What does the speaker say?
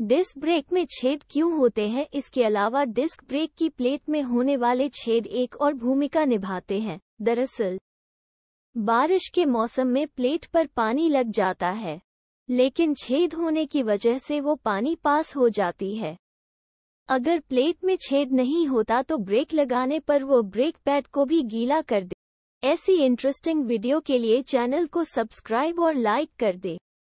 disc brake में छेद क्यों होते हैं इसके अलावा डिस्क ब्रेक की प्लेट में होने वाले छेद एक और भूमिका निभाते हैं दरअसल बारिश के मौसम में प्लेट पर पानी लग जाता है लेकिन छेद होने की वजह से वो पानी पास हो जाती है अगर प्लेट में छेद नहीं होता तो ब्रेक लगाने पर वो ब्रेक पैड को भी गीला कर दे ऐसी इंटरेस्टिंग वीडियो के लिए चैनल को सब्सक्राइब और लाइक कर दे